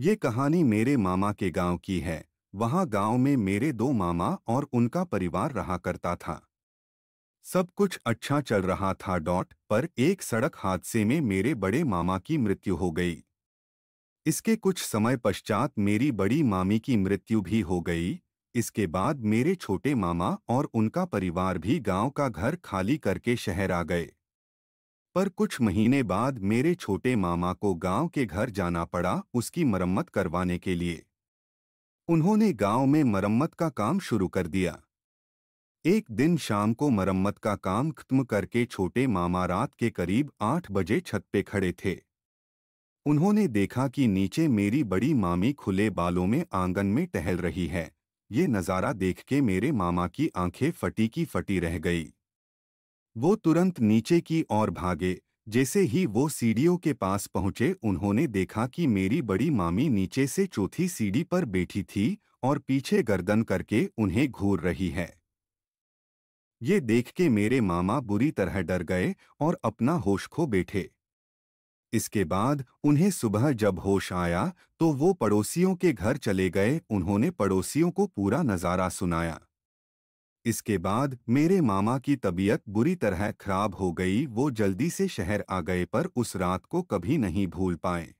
ये कहानी मेरे मामा के गांव की है वहां गांव में मेरे दो मामा और उनका परिवार रहा करता था सब कुछ अच्छा चल रहा था डॉट पर एक सड़क हादसे में मेरे बड़े मामा की मृत्यु हो गई इसके कुछ समय पश्चात मेरी बड़ी मामी की मृत्यु भी हो गई इसके बाद मेरे छोटे मामा और उनका परिवार भी गांव का घर खाली करके शहर आ गए पर कुछ महीने बाद मेरे छोटे मामा को गांव के घर जाना पड़ा उसकी मरम्मत करवाने के लिए उन्होंने गांव में मरम्मत का काम शुरू कर दिया एक दिन शाम को मरम्मत का काम खत्म करके छोटे मामा रात के करीब आठ बजे छत पे खड़े थे उन्होंने देखा कि नीचे मेरी बड़ी मामी खुले बालों में आंगन में टहल रही है ये नज़ारा देख के मेरे मामा की आंखें फटी की फटी रह गई वो तुरंत नीचे की ओर भागे जैसे ही वो सीढ़ियों के पास पहुंचे उन्होंने देखा कि मेरी बड़ी मामी नीचे से चौथी सीढ़ी पर बैठी थी और पीछे गर्दन करके उन्हें घूर रही है ये देख के मेरे मामा बुरी तरह डर गए और अपना होश खो बैठे इसके बाद उन्हें सुबह जब होश आया तो वो पड़ोसियों के घर चले गए उन्होंने पड़ोसियों को पूरा नज़ारा सुनाया इसके बाद मेरे मामा की तबीयत बुरी तरह खराब हो गई वो जल्दी से शहर आ गए पर उस रात को कभी नहीं भूल पाए